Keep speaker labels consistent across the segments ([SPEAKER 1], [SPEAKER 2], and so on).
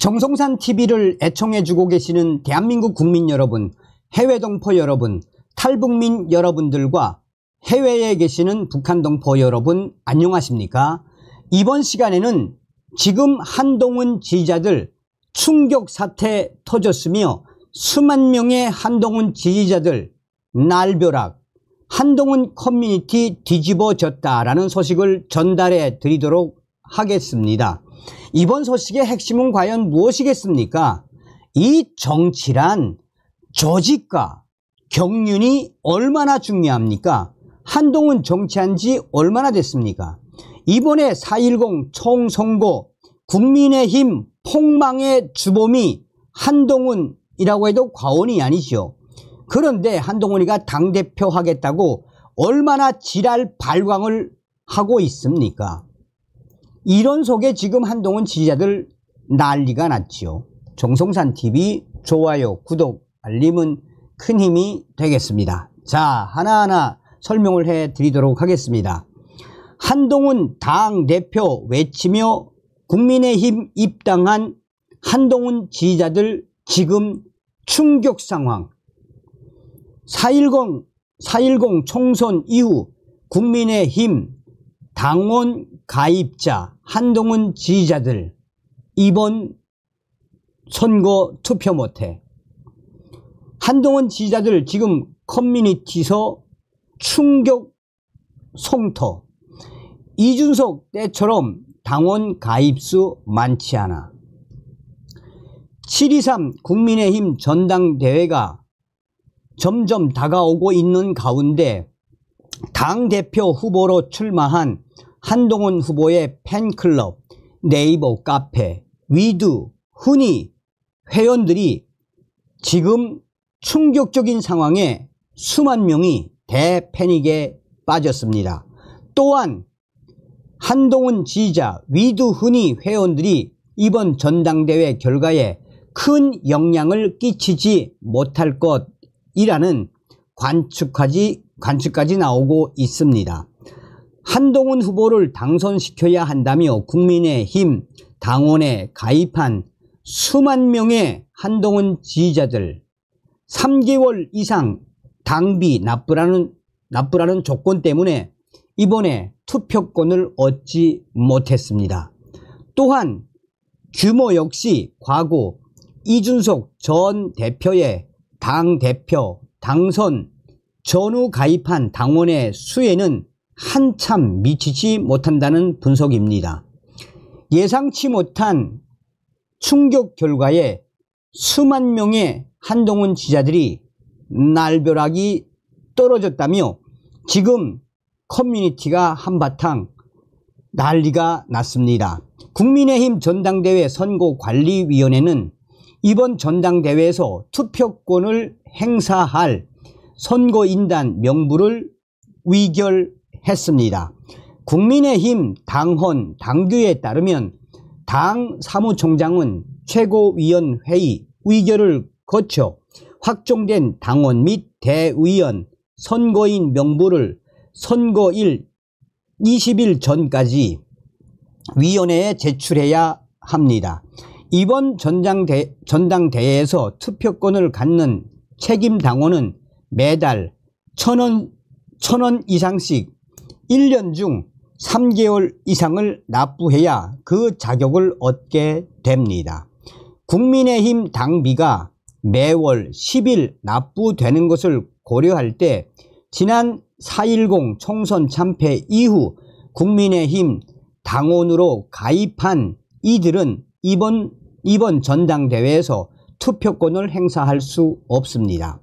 [SPEAKER 1] 정성산 TV를 애청해주고 계시는 대한민국 국민 여러분, 해외 동포 여러분, 탈북민 여러분들과 해외에 계시는 북한 동포 여러분 안녕하십니까? 이번 시간에는 지금 한동훈 지지자들 충격 사태 터졌으며 수만 명의 한동훈 지지자들 날벼락 한동훈 커뮤니티 뒤집어졌다라는 소식을 전달해 드리도록 하겠습니다. 이번 소식의 핵심은 과연 무엇이겠습니까? 이 정치란 조직과 경륜이 얼마나 중요합니까? 한동훈 정치한 지 얼마나 됐습니까? 이번에 4.10 총선거 국민의힘 폭망의 주범이 한동훈이라고 해도 과언이 아니죠. 그런데 한동훈이가 당대표 하겠다고 얼마나 지랄 발광을 하고 있습니까? 이런 속에 지금 한동훈 지지자들 난리가 났지요. 정성산 TV 좋아요, 구독, 알림은 큰 힘이 되겠습니다. 자, 하나하나 설명을 해 드리도록 하겠습니다. 한동훈 당대표 외치며 국민의힘 입당한 한동훈 지지자들 지금 충격 상황. 410, 410 총선 이후 국민의힘 당원 가입자 한동훈 지지자들 이번 선거 투표 못해 한동훈 지지자들 지금 커뮤니티서 충격 송토 이준석 때처럼 당원 가입수 많지 않아 7.23 국민의힘 전당대회가 점점 다가오고 있는 가운데 당대표 후보로 출마한 한동훈 후보의 팬클럽, 네이버 카페, 위두, 훈이, 회원들이 지금 충격적인 상황에 수만 명이 대패닉에 빠졌습니다. 또한 한동훈 지지자 위두훈이 회원들이 이번 전당대회 결과에 큰 영향을 끼치지 못할 것이라는 관측까지, 관측까지 나오고 있습니다. 한동훈 후보를 당선시켜야 한다며 국민의힘 당원에 가입한 수만 명의 한동훈 지지자들 3개월 이상 당비 납부라는, 납부라는 조건 때문에 이번에 투표권을 얻지 못했습니다. 또한 규모 역시 과거 이준석 전 대표의 당대표 당선 전후 가입한 당원의 수에는 한참 미치지 못한다는 분석입니다. 예상치 못한 충격 결과에 수만 명의 한동훈 지자들이 날벼락이 떨어졌다며 지금 커뮤니티가 한바탕 난리가 났습니다. 국민의힘 전당대회 선거관리위원회는 이번 전당대회에서 투표권을 행사할 선거인단 명부를 위결 했습니다. 국민의힘 당헌 당규에 따르면 당 사무총장은 최고위원회의 의결을 거쳐 확정된 당원 및 대의원 선거인 명부를 선거일 20일 전까지 위원회에 제출해야 합니다. 이번 전당대, 전당대회에서 투표권을 갖는 책임 당원은 매달 천원, 천원 이상씩 1년 중 3개월 이상을 납부해야 그 자격을 얻게 됩니다. 국민의힘 당비가 매월 10일 납부되는 것을 고려할 때 지난 4.10 총선 참패 이후 국민의힘 당원으로 가입한 이들은 이번, 이번 전당대회에서 투표권을 행사할 수 없습니다.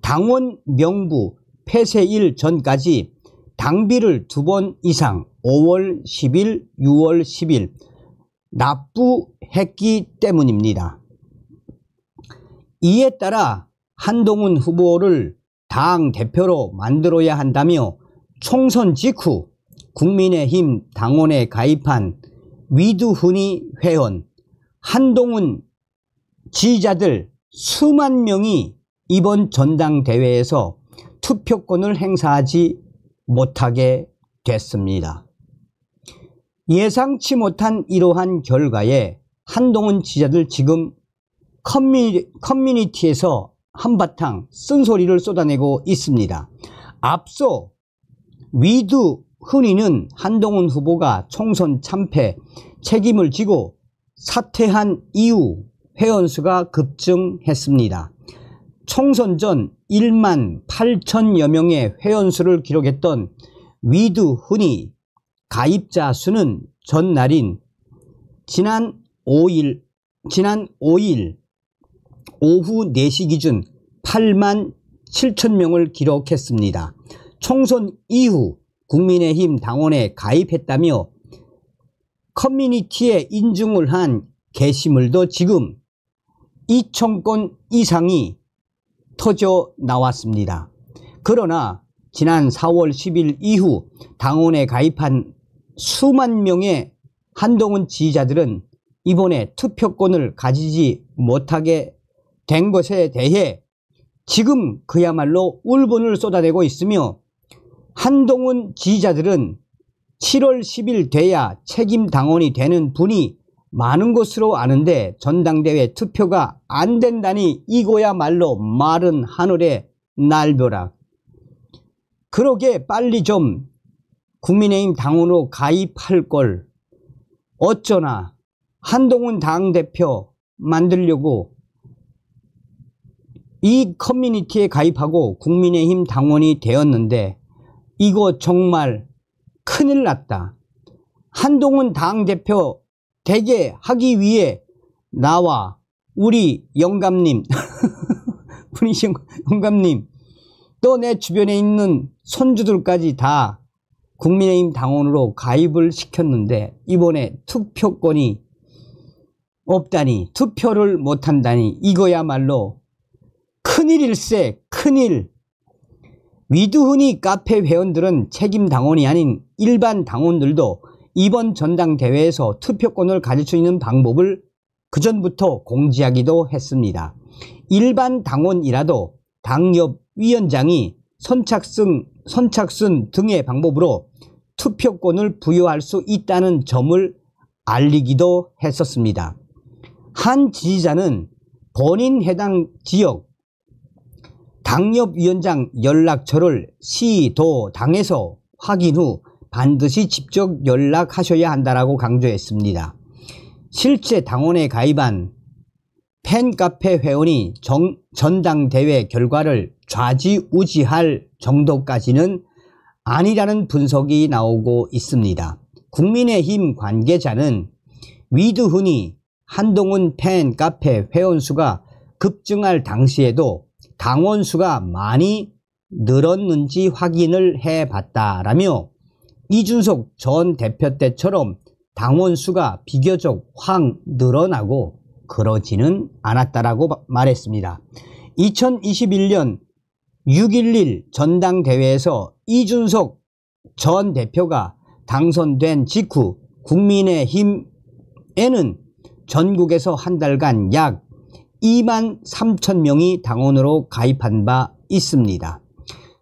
[SPEAKER 1] 당원 명부 폐쇄일 전까지 당비를 두 번 이상 5월 10일, 6월 10일 납부했기 때문입니다. 이에 따라 한동훈 후보를 당 대표로 만들어야 한다며 총선 직후 국민의힘 당원에 가입한 위두훈이 회원, 한동훈 지지자들 수만 명이 이번 전당대회에서 투표권을 행사하지 못하게 됐습니다. 예상치 못한 이러한 결과에 한동훈 지자들 지금 커뮤니, 커뮤니티에서 한바탕 쓴소리를 쏟아내고 있습니다. 앞서 위드 흔히는 한동훈 후보가 총선 참패 책임을 지고 사퇴한 이후 회원수가 급증했습니다. 총선 전 1만 8천여 명의 회원수를 기록했던 위드훈이 가입자 수는 전날인 지난 5일, 지난 5일 오후 4시 기준 8만 7천 명을 기록했습니다. 총선 이후 국민의힘 당원에 가입했다며 커뮤니티에 인증을 한 게시물도 지금 2천 건 이상이 터져 나왔습니다. 그러나 지난 4월 10일 이후 당원에 가입한 수만 명의 한동훈 지지자들은 이번에 투표권을 가지지 못하게 된 것에 대해 지금 그야말로 울분을 쏟아내고 있으며 한동훈 지지자들은 7월 10일 돼야 책임 당원이 되는 분이 많은 것으로 아는데 전당대회 투표가 안 된다니 이거야말로 마른 하늘의 날벼라 그러게 빨리 좀 국민의힘 당원으로 가입할 걸 어쩌나 한동훈 당대표 만들려고 이 커뮤니티에 가입하고 국민의힘 당원이 되었는데 이거 정말 큰일 났다. 한동훈 당대표 되게 하기 위해 나와 우리 영감님, 분이신 영감님, 또 내 주변에 있는 손주들까지 다 국민의힘 당원으로 가입을 시켰는데 이번에 투표권이 없다니 투표를 못한다니 이거야말로 큰일일세 큰일 위두훈이 카페 회원들은 책임 당원이 아닌 일반 당원들도 이번 전당대회에서 투표권을 가질 수 있는 방법을 그전부터 공지하기도 했습니다. 일반 당원이라도 당협 위원장이 선착순, 선착순 등의 방법으로 투표권을 부여할 수 있다는 점을 알리기도 했었습니다. 한 지지자는 본인 해당 지역 당협위원장 연락처를 시도당에서 확인 후 반드시 직접 연락하셔야 한다라고 강조했습니다. 실제 당원에 가입한 팬카페 회원이 정, 전당대회 결과를 좌지우지할 정도까지는 아니라는 분석이 나오고 있습니다. 국민의힘 관계자는 위드훈이 한동훈 팬카페 회원수가 급증할 당시에도 당원수가 많이 늘었는지 확인을 해봤다라며 이준석 전 대표 때처럼 당원 수가 비교적 확 늘어나고 그러지는 않았다라고 말했습니다. 2021년 6.11 전당대회에서 이준석 전 대표가 당선된 직후 국민의힘에는 전국에서 한 달간 약 2만 3천 명이 당원으로 가입한 바 있습니다.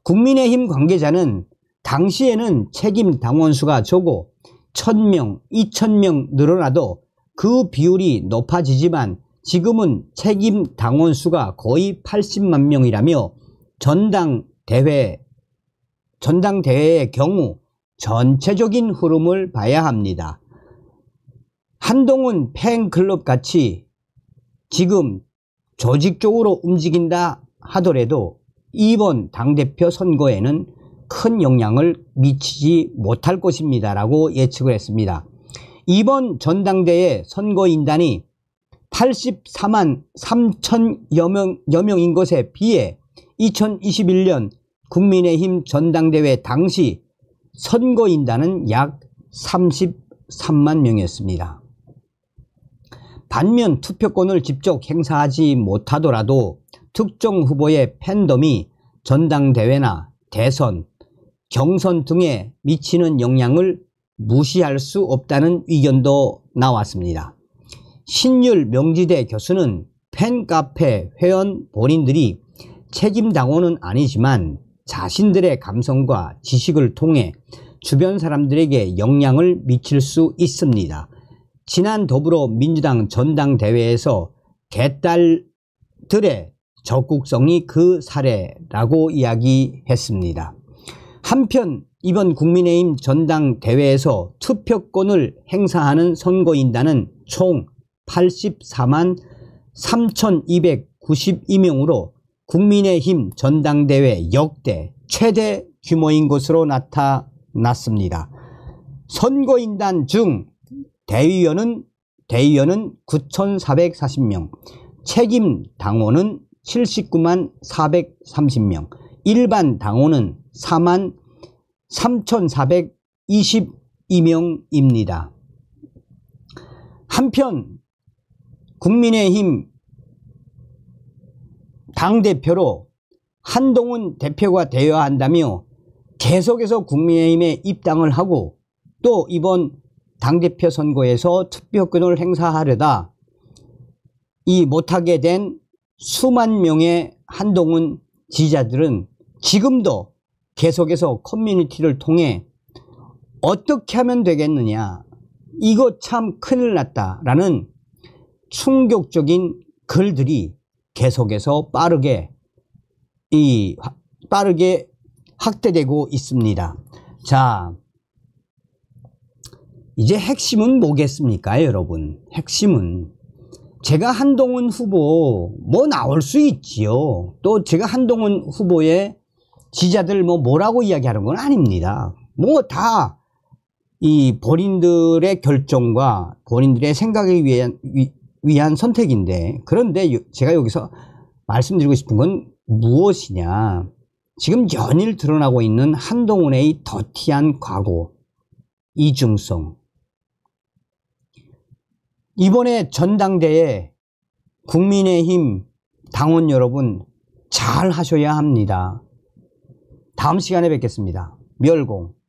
[SPEAKER 1] 국민의힘 관계자는 당시에는 책임 당원수가 적고 1000명, 2000명 늘어나도 그 비율이 높아지지만 지금은 책임 당원수가 거의 80만 명이라며 전당대회, 전당대회의 경우 전체적인 흐름을 봐야 합니다. 한동훈 팬클럽 같이 지금 조직적으로 움직인다 하더라도 이번 당대표 선거에는 큰 영향을 미치지 못할 것입니다라고 예측을 했습니다. 이번 전당대회 선거인단이 84만 3천여 명, 여명인 것에 비해 2021년 국민의힘 전당대회 당시 선거인단은 약 33만 명이었습니다. 반면 투표권을 직접 행사하지 못하더라도 특정 후보의 팬덤이 전당대회나 대선, 경선 등에 미치는 영향을 무시할 수 없다는 의견도 나왔습니다. 신율 명지대 교수는 팬카페 회원 본인들이 책임당원은 아니지만 자신들의 감성과 지식을 통해 주변 사람들에게 영향을 미칠 수 있습니다. 지난 더불어민주당 전당대회에서 개딸들의 적극성이 그 사례라고 이야기했습니다. 한편 이번 국민의힘 전당 대회에서 투표권을 행사하는 선거인단은 총 84만 3,292명으로 국민의힘 전당대회 역대 최대 규모인 것으로 나타났습니다. 선거인단 중 대의원은 대의원은 9,440명, 책임 당원은 79만 430명, 일반 당원은 4만 3,422명입니다. 한편 국민의힘 당대표로 한동훈 대표가 되어야 한다며 계속해서 국민의힘에 입당을 하고 또 이번 당대표 선거에서 투표권을 행사하려다 이 못하게 된 수만 명의 한동훈 지지자들은 지금도 계속해서 커뮤니티를 통해 어떻게 하면 되겠느냐 이거 참 큰일 났다라는 충격적인 글들이 계속해서 빠르게 이 빠르게 확대되고 있습니다. 자, 이제 핵심은 뭐겠습니까, 여러분? 핵심은 제가 한동훈 후보 뭐 나올 수 있지요. 또 제가 한동훈 후보의 지자들 뭐 뭐라고 이야기하는 건 아닙니다. 뭐 다 이 본인들의 결정과 본인들의 생각에 위한, 위, 한 선택인데 그런데 제가 여기서 말씀드리고 싶은 건 무엇이냐. 지금 연일 드러나고 있는 한동훈의 더티한 과거, 이중성. 이번에 전당대에 국민의힘 당원 여러분 잘 하셔야 합니다. 다음 시간에 뵙겠습니다. 멸공.